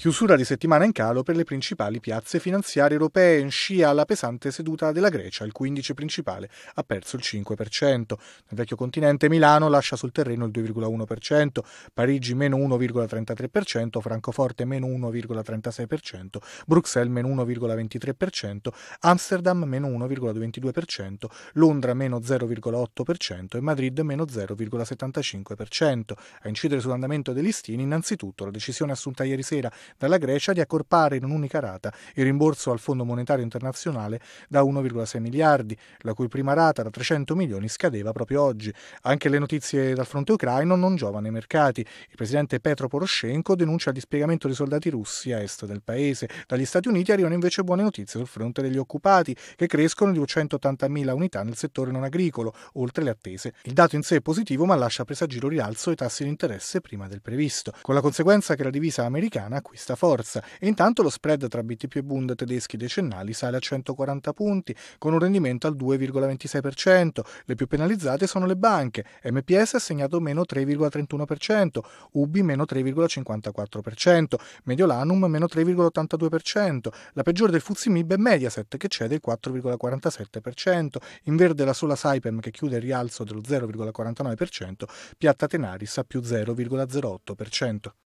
Chiusura di settimana in calo per le principali piazze finanziarie europee in scia alla pesante seduta della Grecia, il 15 principale ha perso il 5%. Nel vecchio continente Milano lascia sul terreno il 2,1%, Parigi meno 1,33%, Francoforte meno 1,36%, Bruxelles meno 1,23%, Amsterdam meno 1,22%, Londra meno 0,8% e Madrid meno 0,75%. A incidere sull'andamento dei listini innanzitutto la decisione assunta ieri sera dalla Grecia di accorpare in un'unica rata il rimborso al Fondo Monetario Internazionale da 1,6 miliardi, la cui prima rata da 300 milioni scadeva proprio oggi. Anche le notizie dal fronte ucraino non giovano ai mercati. Il presidente Petro Poroshenko denuncia il dispiegamento dei soldati russi a est del paese. Dagli Stati Uniti arrivano invece buone notizie sul fronte degli occupati, che crescono di 280.000 unità nel settore non agricolo, oltre le attese. Il dato in sé è positivo, ma lascia presagire un rialzo ai tassi di interesse prima del previsto, con la conseguenza che la divisa americana acquista acquista forza e intanto lo spread tra BTP e Bund tedeschi decennali sale a 140 punti con un rendimento al 2,26%. Le più penalizzate sono le banche, MPS ha segnato meno 3,31%, UBI meno 3,54%, Mediolanum meno 3,82%, la peggiore del Fuzimib è Mediaset che cede il 4,47%, in verde la sola Saipem che chiude il rialzo dello 0,49%, Piatta Tenaris a più 0,08%.